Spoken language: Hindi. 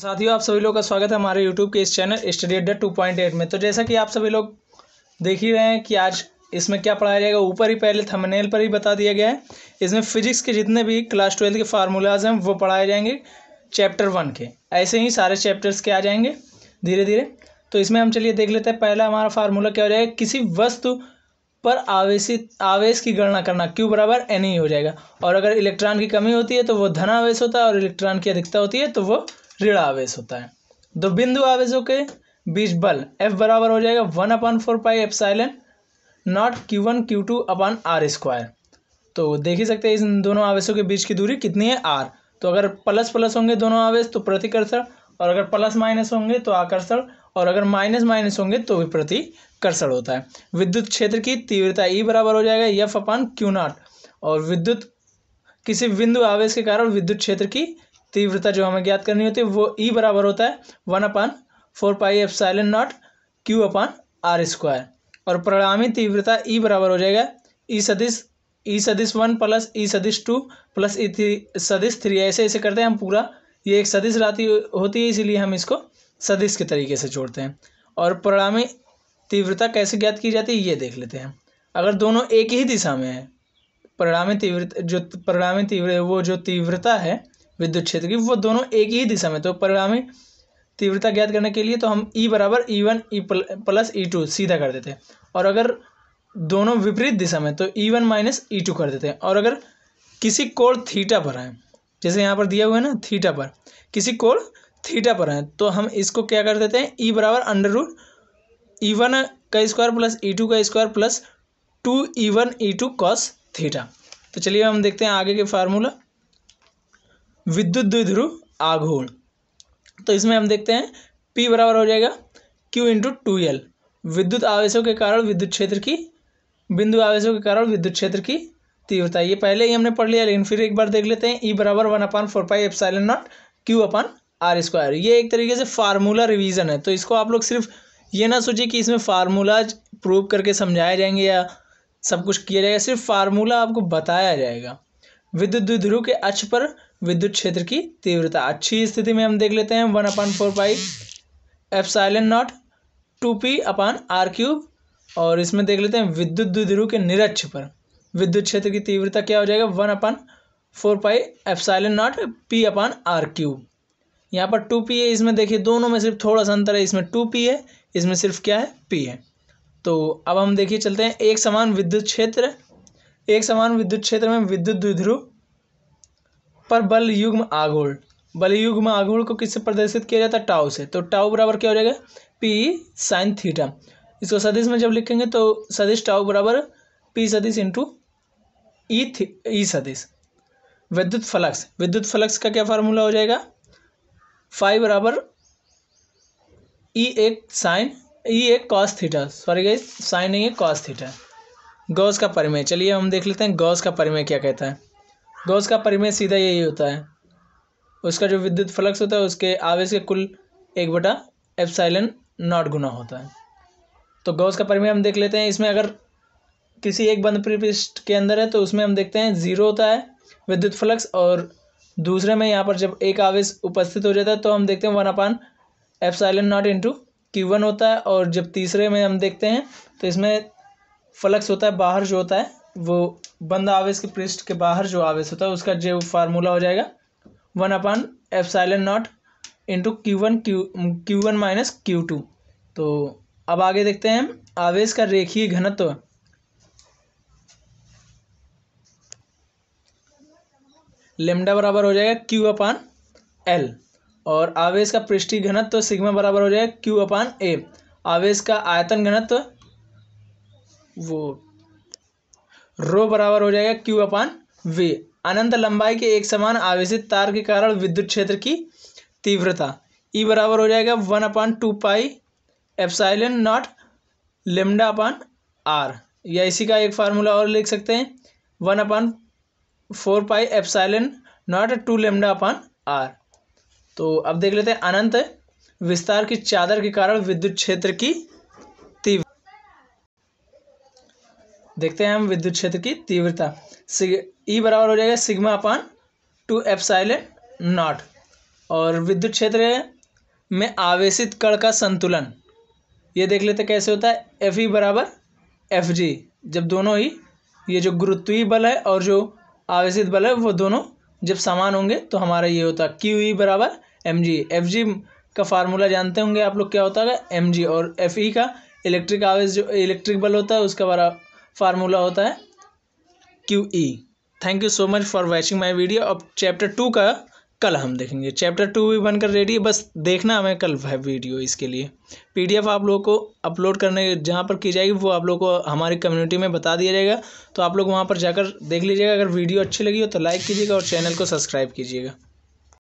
साथियों आप सभी लोग का स्वागत है हमारे YouTube के इस channel study Adda two point eight में तो जैसा कि आप सभी लोग देख ही रहे हैं कि आज इसमें क्या पढ़ाया जाएगा ऊपर ही पहले थंबनेल पर ही बता दिया गया है इसमें फिजिक्स के जितने भी क्लास ट्वेल्थ के फार्मूलाज हैं वो पढ़ाए जाएंगे चैप्टर वन के ऐसे ही सारे चैप्टर्स के आ जाएंगे धीरे धीरे तो इसमें हम चलिए देख लेते हैं पहला हमारा फार्मूला क्या हो जाएगा किसी वस्तु पर आवेशित आवेश की गणना करना क्यू बराबर एन ही e हो जाएगा और अगर इलेक्ट्रॉन की कमी होती है तो वो धन आवेश होता है और इलेक्ट्रॉन की अधिकता होती है तो वो ऋण आवेश होता है दो तो बिंदु आवेशों के बीच बल एफ बराबर हो जाएगा one upon four pi epsilon nought Q one Q two upon R square तो देख ही सकते हैं इन दोनों आवेशों के बीच की दूरी कितनी है आर तो अगर प्लस प्लस होंगे दोनों आवेश तो प्रतिकर्षण और अगर प्लस माइनस होंगे तो आकर्षण और अगर माइनस माइनस होंगे तो भी प्रतिकर्षण होता है विद्युत क्षेत्र की तीव्रता ई e बराबर हो जाएगा यफ अपान क्यू नॉट और विद्युत किसी बिंदु आवेश के कारण विद्युत क्षेत्र की तीव्रता जो हमें ज्ञात करनी होती है वो ई e बराबर होता है one upon four pi epsilon nought Q upon R square और परिणामी तीव्रता ई e बराबर हो जाएगा ई e सदिश ई सदिश वन प्लस ई सदिश टू प्लस ई थ्री सदिश थ्री ऐसे ऐसे करते हैं हम पूरा ये एक सदिश राति होती है इसीलिए हम इसको सदिश के तरीके से जोड़ते हैं और परिणामी तीव्रता कैसे ज्ञात की जाती है ये देख लेते हैं अगर दोनों एक ही दिशा में है परिणामी तीव्रता जो परिणामी तीव्र वो जो तीव्रता है विद्युत क्षेत्र की वो दोनों एक ही दिशा में तो परिणामी तीव्रता ज्ञात करने के लिए तो हम ई e बराबर E one E plus E two सीधा कर देते हैं और अगर दोनों विपरीत दिशा में तो E one minus E two कर देते हैं और अगर किसी कोण थीटा पर आए जैसे यहाँ पर दिया हुआ है ना थीटा पर किसी कोण थीटा पर आए तो हम इसको क्या कर देते हैं ई e बराबर अंडर रूट ई वन का स्क्वायर प्लस ई टू का square plus two E one E two cos theta तो चलिए हम देखते हैं आगे के फार्मूला विद्युत द्विध्रुव आघूर्ण तो इसमें हम देखते हैं पी बराबर हो जाएगा क्यू इंटू टू एल विद्युत आवेशों के कारण विद्युत क्षेत्र की बिंदु आवेशों के कारण विद्युत क्षेत्र की तीव्रता ये पहले ही हमने पढ़ लिया लेकिन फिर एक बार देख लेते हैं ई e बराबर one upon four pi epsilon nought Q upon R square ये एक तरीके से फार्मूला रिवीजन है तो इसको आप लोग सिर्फ ये ना सोचिए कि इसमें फार्मूलाज प्रूव करके समझाए जाएंगे या सब कुछ किया जाएगा सिर्फ फार्मूला आपको बताया जाएगा विद्युत द्विध्रुव के अक्ष पर विद्युत क्षेत्र की तीव्रता अच्छी स्थिति में हम देख लेते हैं one upon four pi epsilon nought two P upon R cube और इसमें देख लेते हैं विद्युत द्विध्रुव के निरक्ष पर विद्युत क्षेत्र की तीव्रता क्या हो जाएगा one upon four pi epsilon nought P upon R cube यहाँ पर टू पी है इसमें देखिए दोनों में सिर्फ थोड़ा सा अंतर है इसमें टू पी है इसमें सिर्फ क्या है पी है तो अब हम देखिए चलते हैं एक समान विद्युत क्षेत्र एक समान विद्युत क्षेत्र में विद्युत द्विध्रुव पर बल युग्म आघूर्ण बल युग्म आघूर्ण को किससे प्रदर्शित किया जाता है टाउ से तो टाउ बराबर क्या हो जाएगा पी साइन थीटा इसको सदिश में जब लिखेंगे तो सदिश टाउ बराबर पी सदिश इंटू ई थी ई सदिश विद्युत फ्लक्स विद्युत फ्लक्स का क्या फार्मूला हो जाएगा फाइव बराबर ई e एक साइन ई e एक कॉस थीटा सॉरी गई साइन नहीं है कॉस थीटा गॉस का परिमेय चलिए हम देख लेते हैं गौस का परिमेय क्या कहता है गौस का परिमेय सीधा यही होता है उसका जो विद्युत फ्लक्स होता है उसके आवेश के कुल एक बटा एप्साइलन नॉट गुना होता है तो गौस का परिमेय हम देख लेते हैं इसमें अगर किसी एक बंद परिपृष्ठ के अंदर है तो उसमें हम देखते हैं ज़ीरो होता है विद्युत फ्लक्स और दूसरे में यहाँ पर जब एक आवेश उपस्थित हो जाता है तो हम देखते हैं one upon epsilon nought into Q one होता है और जब तीसरे में हम देखते हैं तो इसमें फ्लक्स होता है बाहर जो होता है वो बंद आवेश के पृष्ठ के बाहर जो आवेश होता है उसका जो फार्मूला हो जाएगा one upon epsilon nought into Q one Q Q one minus Q two तो अब आगे देखते हैं आवेश का रेखीय घनत्व लेमडा बराबर हो जाएगा क्यू अपान एल और आवेश का पृष्ठीय घनत्व सिग्मा बराबर हो जाएगा क्यू अपान ए आवेश का आयतन घनत्व वो रो बराबर हो जाएगा क्यू अपान वी अनंत लंबाई के एक समान आवेशित तार के कारण विद्युत क्षेत्र की तीव्रता ई e बराबर हो जाएगा one upon two pi epsilon nought lambda upon R या इसी का एक फार्मूला और लिख सकते हैं one upon four pi epsilon nought two lambda upon R तो अब देख लेते हैं अनंत विस्तार की चादर के कारण विद्युत क्षेत्र की देखते हैं हम विद्युत क्षेत्र की तीव्रता ई e बराबर हो जाएगा sigma upon two epsilon nought और विद्युत क्षेत्र में आवेशित कण का संतुलन ये देख लेते कैसे होता है एफ ई बराबर एफ जी जब दोनों ही ये जो गुरुत्वीय बल है और जो आवेशित बल है वो दोनों जब समान होंगे तो हमारा ये होता है क्यू ई बराबर एम जी एफ जी का फार्मूला जानते होंगे आप लोग क्या होता है एम जी और एफ ई का इलेक्ट्रिक आवेश जो इलेक्ट्रिक बल होता है उसका बरा फार्मूला होता है Q E thank you so much for watching my video अब चैप्टर टू का कल हम देखेंगे चैप्टर टू भी बनकर रेडी है बस देखना हमें कल है वीडियो इसके लिए पीडीएफ आप लोगों को अपलोड करने जहाँ पर की जाएगी वो आप लोग को हमारी कम्युनिटी में बता दिया जाएगा तो आप लोग वहाँ पर जाकर देख लीजिएगा अगर वीडियो अच्छी लगी हो तो लाइक कीजिएगा और चैनल को सब्सक्राइब कीजिएगा